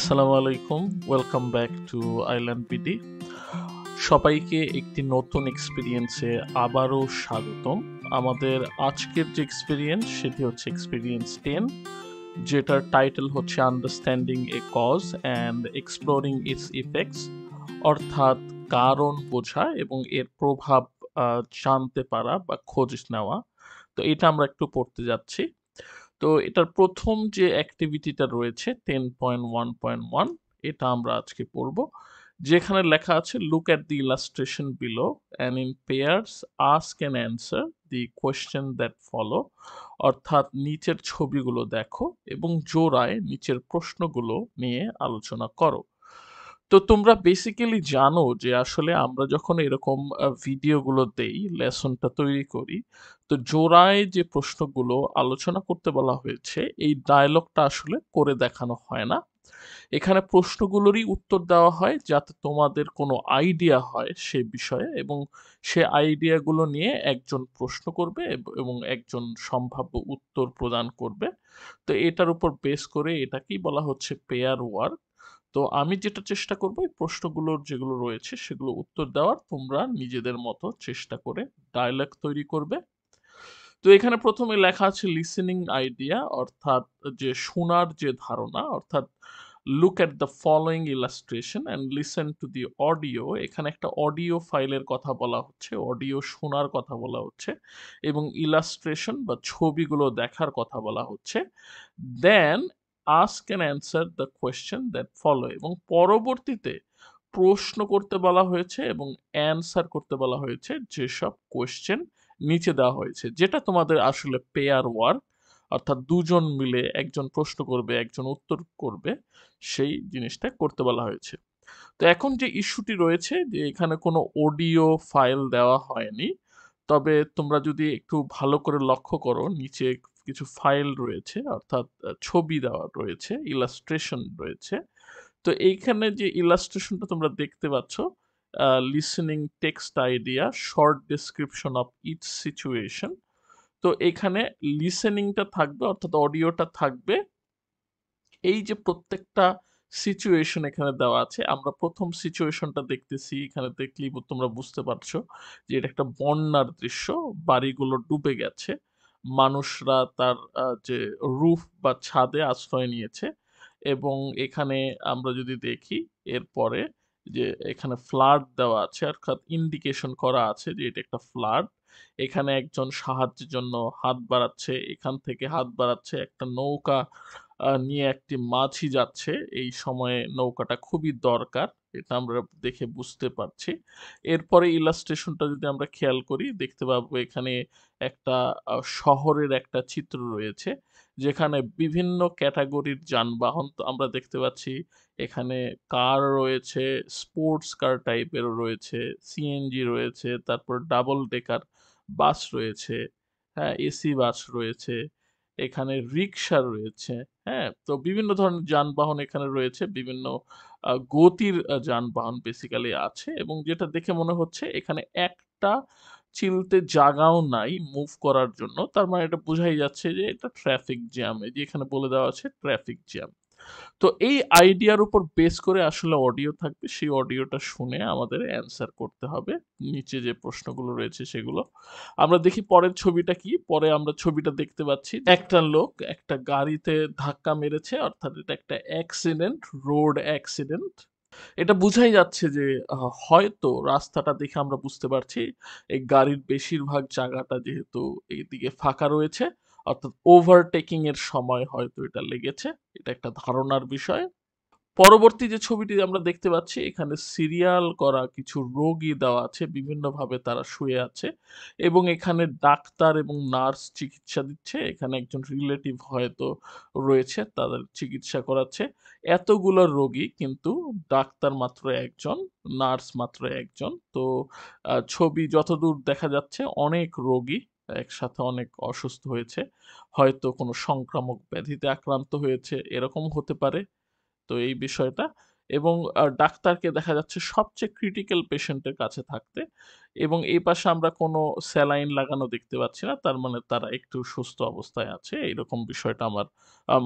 আসসালামু আলাইকুম welcome back to island PD সবাইকে একটি নতুন এক্সপিরিয়েন্সে আবারও স্বাগতম আমাদের আজকের যে এক্সপিরিয়েন্স সেটি হচ্ছে এক্সপিরিয়েন্স টেন যেটার টাইটেল হচ্ছে understanding a cause and exploring its effects অর্থাৎ কারণ বোঝা এবং এর প্রভাব জানতে পারা বা খোঁজ নেওয়া তো এটা আমরা একটু পড়তে যাচ্ছি তো এটার প্রথম যে অ্যাক্টিভিটিটা রয়েছে ten point one point one এটা আমরা আজকে পড়ব যেখানে লেখা আছে look at the illustration below and in pairs ask and answer the question that follow অর্থাৎ নিচের ছবিগুলো দেখো এবং জোড়ায় নিচের প্রশ্নগুলো নিয়ে আলোচনা করো তো তোমরা বেসিক্যালি জানো যে আসলে আমরা যখন এরকম ভিডিওগুলো দেই লেসনটা তৈরি করি তো জোড়ায় যে প্রশ্নগুলো আলোচনা করতে বলা হয়েছে এই ডায়লগটা আসলে করে দেখানো হয় না এখানে প্রশ্নগুলোরই উত্তর দেওয়া হয় যাতে তোমাদের কোনো আইডিয়া হয় সে বিষয়ে এবং সে আইডিয়াগুলো নিয়ে একজন প্রশ্ন করবে এবং একজন সম্ভাব্য উত্তর প্রদান করবে তো এটার উপর বেস করে এটাকেই বলা হচ্ছে পেয়ার ওয়ার্ক তো আমি যেটা চেষ্টা করবো এই প্রশ্নগুলোর যেগুলো রয়েছে সেগুলো উত্তর দেওয়ার তোমরা নিজেদের মতো চেষ্টা করে ডায়ালগ তৈরি করবে তো এখানে প্রথমে লেখা আছে লিসেনিং আইডিয়া অর্থাৎ যে শোনার যে ধারণা অর্থাৎ look at the following illustration and listen to the audio এখানে একটা অডিও ফাইলের কথা বলা হচ্ছে অডিও শোনার কথা বলা হচ্ছে এবং ইলাস্ট্রেশন বা ছবিগুলো দেখার কথা বলা হচ্ছে then ask and answer the question that follow এবং পরবর্তীতে প্রশ্ন করতে বলা হয়েছে এবং অ্যান্সার করতে বলা হয়েছে যেসব কোয়েশ্চেন নিচে দেওয়া হয়েছে যেটা তোমাদের আসলে পেয়ার ওয়ার্ক অর্থাৎ দুজন মিলে একজন প্রশ্ন করবে একজন উত্তর করবে সেই জিনিসটা করতে বলা হয়েছে তো এখন যে ইস্যুটি রয়েছে যে এখানে কোনো অডিও ফাইল দেওয়া হয়নি তবে তোমরা যদি একটু ভালো করে লক্ষ্য করো নিচে কিছু ফাইল রয়েছে অর্থাৎ ছবি দেওয়া রয়েছে ইলাস্ট্রেশন রয়েছে তো এইখানে যে ইলাস্ট্রেশনটা তোমরা দেখতে পাচ্ছ listening text idea short description of it situation তো এখানে লিসেনিংটা থাকবে অর্থাৎ অডিওটা থাকবে এই যে প্রত্যেকটা সিচুয়েশন এখানে দেওয়া আছে আমরা প্রথম সিচুয়েশনটা দেখতেছি এখানে দেখলি তোমরা বুঝতে পারছো যে এটা একটা বন্যার দৃশ্য বাড়িগুলো ডুবে গেছে মানুষরা তার যে রুফ বা ছাদে আশ্রয় নিয়েছে এবং এখানে আমরা যদি দেখি এরপরে যে এখানে ফ্লাড দেওয়া আছে অর্থাৎ ইন্ডিকেশন করা আছে যে এটা একটা ফ্লাড এখানে একজন সাহায্যের জন্য হাত বাড়াচ্ছে এখান থেকে হাত বাড়াচ্ছে একটা নৌকা নিয়ে একটি মাঝি যাচ্ছে এই সময়ে নৌকাটা খুবই দরকার এটা আমরা দেখে বুঝতে পারছি এরপরে ইলাস্ট্রেশনটা যদি আমরা খেয়াল করি দেখতে পাবো এখানে একটা শহরের একটা চিত্র রয়েছে যেখানে বিভিন্ন ক্যাটাগরির যানবাহন তো আমরা দেখতে পাচ্ছি এখানে কার রয়েছে স্পোর্টস কার টাইপের রয়েছে সিএনজি রয়েছে তারপর ডাবল ডেকার বাস রয়েছে হ্যাঁ এসি বাস রয়েছে এখানে রিক্সা রয়েছে হ্যাঁ তো বিভিন্ন ধরনের যানবাহন এখানে রয়েছে বিভিন্ন গতির যানবাহন বেসিক্যালি আছে এবং যেটা দেখে মনে হচ্ছে এখানে একটা চিলতে জাগাও নাই মুভ করার জন্য তার মানে এটা বোঝাই যাচ্ছে যে এটা ট্রাফিক জ্যাম এই যে এখানে বলে দেওয়া আছে ট্রাফিক জ্যাম তো এই আইডিয়ার উপর বেস করে আসলে অডিও থাকবে সেই অডিওটা শুনে আমাদের অ্যান্সার করতে হবে নিচে যে প্রশ্নগুলো রয়েছে সেগুলো আমরা দেখি পরের ছবিটা কি পরে আমরা ছবিটা দেখতে পাচ্ছি একটা লোক একটা গাড়িতে ধাক্কা মেরেছে অর্থাৎ এটা একটা অ্যাক্সিডেন্ট রোড অ্যাক্সিডেন্ট এটা বুঝাই যাচ্ছে যে হয়তো রাস্তাটা দেখে আমরা বুঝতে পারছি এই গাড়ির বেশিরভাগ জায়গাটা যেহেতু এইদিকে ফাঁকা রয়েছে অর্থাৎ ওভারটেকিং এর সময় হয়তো এটা লেগেছে এটা একটা ধারণার বিষয় পরবর্তী যে ছবিটি আমরা দেখতে পাচ্ছি এখানে সিরিয়াল করা কিছু রোগী দেওয়া আছে বিভিন্নভাবে তারা শুয়ে আছে এবং এখানে ডাক্তার এবং নার্স চিকিৎসা দিচ্ছে এখানে একজন রিলেটিভ হয়তো রয়েছে তাদের চিকিৎসা করাচ্ছে এতগুলো রোগী কিন্তু ডাক্তার মাত্র একজন নার্স মাত্র একজন তো ছবি যতদূর দেখা যাচ্ছে অনেক রোগী একসাথে অনেক অসুস্থ হয়েছে হয়তো কোনো সংক্রামক ব্যাধিতে আক্রান্ত হয়েছে এরকম হতে পারে তো এই বিষয়টা এবং ডাক্তারকে দেখা যাচ্ছে সবচেয়ে ক্রিটিক্যাল পেশেন্টের কাছে থাকতে এবং এই পাশে আমরা কোনো স্যালাইন লাগানো দেখতে পাচ্ছি না তার মানে তারা একটু সুস্থ অবস্থায় আছে এইরকম বিষয়টা আমার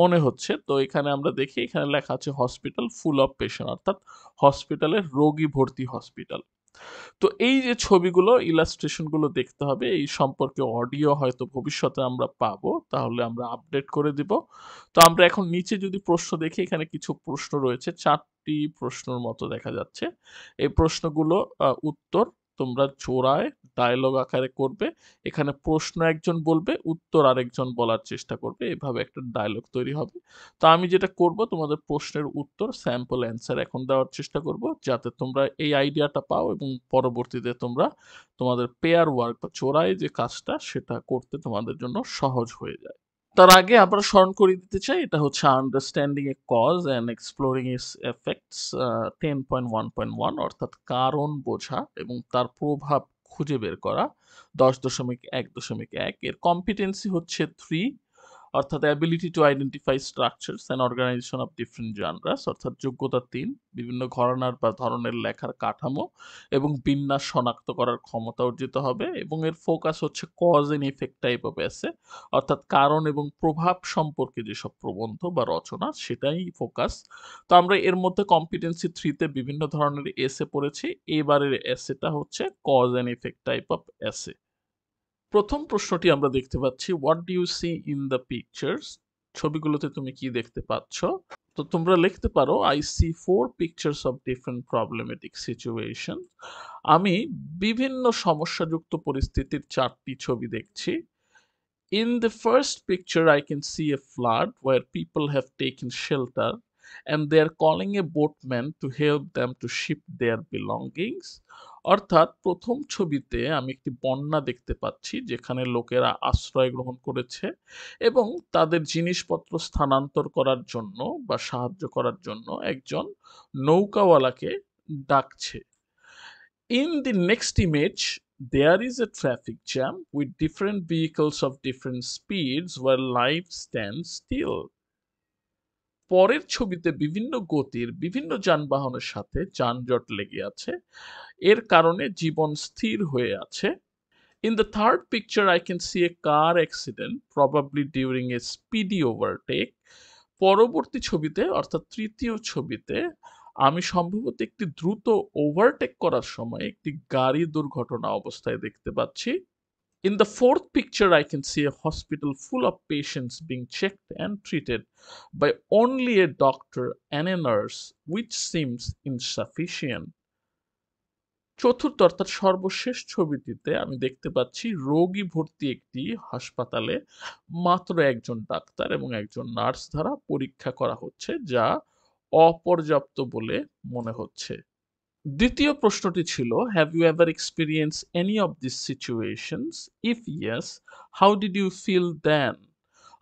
মনে হচ্ছে তো এখানে আমরা দেখি এখানে লেখা আছে হসপিটাল ফুল অফ পেশেন্ট অর্থাৎ হসপিটালের রোগী ভর্তি হসপিটাল তো এই যে ছবিগুলো ইলাস্ট্রেশনগুলো দেখতে হবে এই সম্পর্কে অডিও হয়তো ভবিষ্যতে আমরা পাবো তাহলে আমরা আপডেট করে দিব তো আমরা এখন নিচে যদি প্রশ্ন দেখি এখানে কিছু প্রশ্ন রয়েছে চারটি প্রশ্নর মতো দেখা যাচ্ছে এই প্রশ্নগুলো উত্তর তোমরা জোড়ায় ডায়লগ আকারে করবে এখানে প্রশ্ন একজন বলবে উত্তর আরেকজন বলার চেষ্টা করবে এভাবে একটা ডায়লগ তৈরি হবে তো আমি যেটা করব তোমাদের প্রশ্নের উত্তর স্যাম্পল অ্যান্সার এখন দেওয়ার চেষ্টা করব যাতে তোমরা এই আইডিয়াটা পাও এবং পরবর্তীতে তোমরা তোমাদের পেয়ার ওয়ার্ক বা চোরায় যে কাজটা সেটা করতে তোমাদের জন্য সহজ হয়ে যায় তার আগে আমরা স্মরণ করিয়ে দিতে চাই এটা হচ্ছে understanding a cause and exploring its effects ten point one point one অর্থাৎ কারণ বোঝা এবং তার প্রভাব খুঁজে বের করা দশ দশমিক এক দশমিক এক এর কম্পিটেন্সি হচ্ছে থ্রি অর্থাৎ ability to identify structures and organisation of different genres অর্থাৎ যোগ্যতা তিন বিভিন্ন ঘরানার বা ধরনের লেখার কাঠামো এবং বিন্যাস শনাক্ত করার ক্ষমতা অর্জিত হবে এবং এর ফোকাস হচ্ছে cause and effect type of essay অর্থাৎ কারণ এবং প্রভাব সম্পর্কে যেসব প্রবন্ধ বা রচনা সেটাই ফোকাস তো আমরা এর মধ্যে কম্পিটেন্সি থ্রিতে বিভিন্ন ধরনের এসে পড়েছি এবারের অ্যাসেটা হচ্ছে cause and effect type of essay প্রথম প্রশ্নটি আমরা দেখতে পাচ্ছি what do you see in the pictures ছবিগুলোতে তুমি কি দেখতে পাচ্ছ তো তোমরা লিখতে পারো I see four pictures of different problematic situation আমি বিভিন্ন সমস্যাযুক্ত পরিস্থিতির চারটি ছবি দেখছি in the first picture I can see a flood where people have taken shelter and they are calling a boatman to help them to ship their belongings অর্থাৎ প্রথম ছবিতে আমি একটি বন্যা দেখতে পাচ্ছি যেখানে লোকেরা আশ্রয় গ্রহণ করেছে এবং তাদের জিনিসপত্র স্থানান্তর করার জন্য বা সাহায্য করার জন্য একজন নৌকাওয়ালাকে ডাকছে in the next image there is a traffic jam with different vehicles of different speeds where life stand still পরের ছবিতে বিভিন্ন গতির বিভিন্ন যানবাহনের সাথে যানজট লেগে আছে এর কারণে জীবন স্থির হয়ে আছে in the third picture I can see a car accident probably during a speedy overtake পরবর্তী ছবিতে অর্থাৎ তৃতীয় ছবিতে আমি সম্ভবত একটি দ্রুত ওভারটেক করার সময় একটি গাড়ি দুর্ঘটনা অবস্থায় দেখতে পাচ্ছি In the fourth picture, I can see a hospital full of patients being checked and treated by only a doctor and a nurse, which seems insufficient. চতুর্থ অর্থাৎ সর্বশেষ ছবিটিতে আমি দেখতে পাচ্ছি রোগী ভর্তি একটি হাসপাতালে মাত্র একজন ডাক্তার এবং একজন নার্স দ্বারা পরীক্ষা করা হচ্ছে যা অপর্যাপ্ত বলে মনে হচ্ছে দ্বিতীয় প্রশ্নটি ছিল have you ever experience any of this situations if yes how did you feel then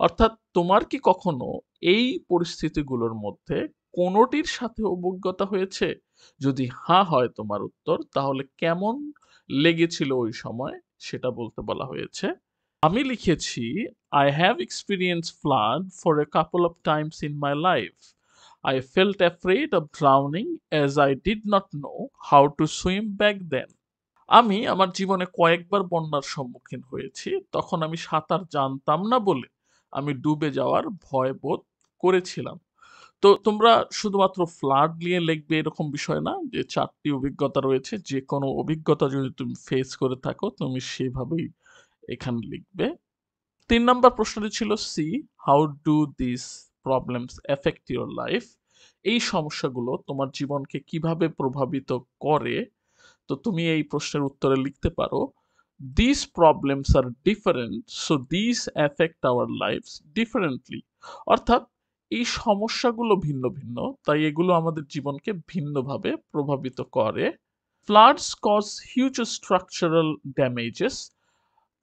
অর্থাৎ তোমার কি কখনো এই পরিস্থিতিগুলোর মধ্যে কোনোটির সাথে অভিজ্ঞতা হয়েছে যদি হা হয় তোমার উত্তর তাহলে কেমন লেগেছিল ওই সময় সেটা বলতে বলা হয়েছে আমি লিখেছি I have experience flood for a couple of times in my life I felt afraid of drowning as I did not know how to swim back then. আমি আমার জীবনে কয়েকবার বন্যার সম্মুখীন হয়েছি তখন আমি সাঁতার জানতাম না বলে আমি ডুবে যাওয়ার ভয় বোধ করেছিলাম তো তোমরা শুধুমাত্র ফ্লাড নিয়ে লিখবে এরকম বিষয় না যে চারটি অভিজ্ঞতা রয়েছে যে কোনো অভিজ্ঞতা যদি তুমি ফেস করে থাকো তুমি সেভাবেই এখানে লিখবে তিন নম্বর প্রশ্নটি ছিল C how do this problems affect your life এই সমস্যাগুলো তোমার জীবনকে কিভাবে প্রভাবিত করে তো তুমি এই প্রশ্নের উত্তরে লিখতে পারো this problems are different so this affect our lifes differently অর্থাৎ এই সমস্যাগুলো ভিন্ন ভিন্ন তাই এগুলো আমাদের জীবনকে ভিন্নভাবে প্রভাবিত করে floods cause huge structural damages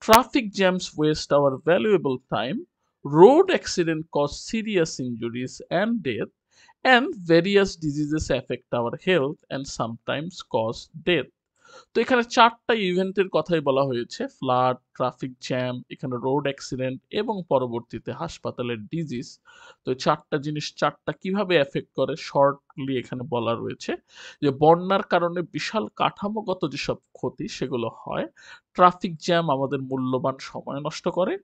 traffic jams waste our valuable time road accident cause serious injuries and death and various diseases affect our health and sometimes cause death তো এখানে চারটা ইভেন্টের কথাই বলা হয়েছে ফ্লাড ট্রাফিক জ্যাম এখানে road accident এবং পরবর্তীতে হাসপাতালের ডিজিজ তো চারটা জিনিস চারটা কিভাবে এফেক্ট করে শর্ট উল্লেখগুলি এখানে বলা রয়েছে যে বন্যার কারণে বিশাল কাঠামোগত যেসব ক্ষতি সেগুলো হয় ট্রাফিক জ্যাম আমাদের মূল্যবান সময় নষ্ট করে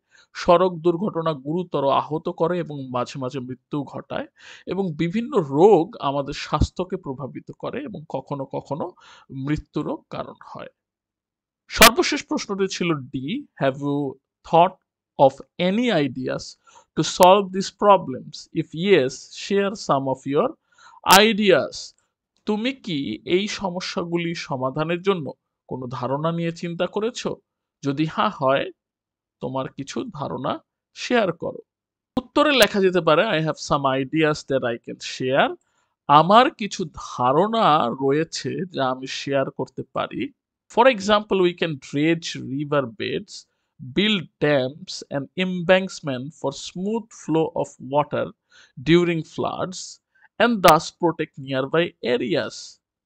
সড়ক দুর্ঘটনা গুরুতর আহত করে এবং মাঝে মাঝে মৃত্যু ঘটায় এবং বিভিন্ন রোগ আমাদের স্বাস্থ্যকে প্রভাবিত করে এবং কখনো কখনো মৃত্যুরও কারণ হয় সর্বশেষ প্রশ্নটি ছিল D have you thought of any ideas to solve these problems? If yes, share some of your ideas তুমি কি এই সমস্যাগুলি সমাধানের জন্য কোনো ধারণা নিয়ে চিন্তা করেছ যদি হ্যাঁ হয় তোমার কিছু ধারণা শেয়ার করো উত্তরে লেখা যেতে পারে I have some ideas that I can share আমার কিছু ধারণা রয়েছে যা আমি শেয়ার করতে পারি for example we can dredge river beds build dams and embankments for smooth flow of water during floods and thus protect nearby areas.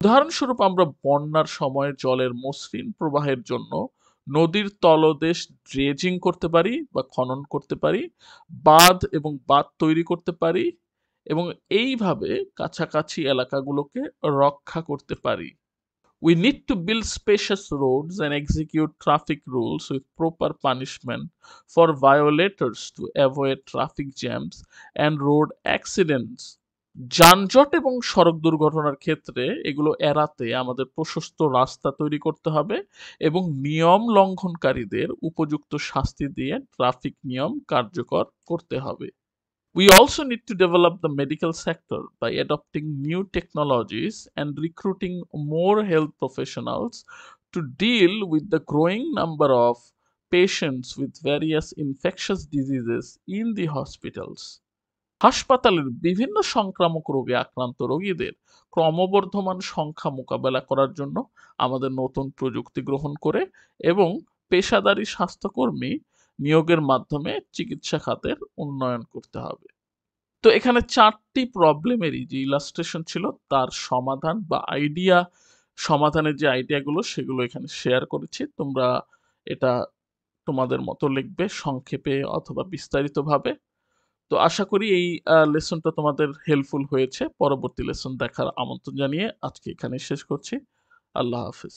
উদাহরণস্বরূপ আমরা বন্যার সময় জলের মসৃণ প্রবাহের জন্য নদীর তলদেশ ড্রেজিং করতে পারি বা খনন করতে পারি বাঁধ এবং বাঁধ তৈরি করতে পারি এবং এইভাবে কাছাকাছি এলাকাগুলোকে রক্ষা করতে পারি We need to build spacious roads and execute traffic rules with proper punishment for violators to avoid traffic jams and road accidents. যানজট এবং সড়ক দুর্ঘটনার ক্ষেত্রে এগুলো এড়াতে আমাদের প্রশস্ত রাস্তা তৈরি করতে হবে এবং নিয়ম লঙ্ঘনকারীদের উপযুক্ত শাস্তি দিয়ে ট্রাফিক নিয়ম কার্যকর করতে হবে we also need to develop the medical sector by adopting new technologies and recruiting more health professionals to deal with the growing number of patients with various infectious diseases in the hospitals হাসপাতালের বিভিন্ন সংক্রামক রোগে আক্রান্ত রোগীদের ক্রমবর্ধমান সংখ্যা মোকাবেলা করার জন্য আমাদের নতুন প্রযুক্তি গ্রহণ করে এবং পেশাদারী স্বাস্থ্যকর্মী নিয়োগের মাধ্যমে চিকিৎসা খাতের উন্নয়ন করতে হবে তো এখানে চারটি প্রবলেমেরই যে ইলাস্ট্রেশন ছিল তার সমাধান বা আইডিয়া সমাধানের যে আইডিয়াগুলো সেগুলো এখানে শেয়ার করেছি তোমরা এটা তোমাদের মতো লিখবে সংক্ষেপে অথবা বিস্তারিতভাবে তো আশা করি এই লেসনটা তোমাদের হেল্পফুল হয়েছে পরবর্তী লেসন দেখার আমন্ত্রণ জানিয়ে আজকে এখানে শেষ করছি আল্লাহ হাফিজ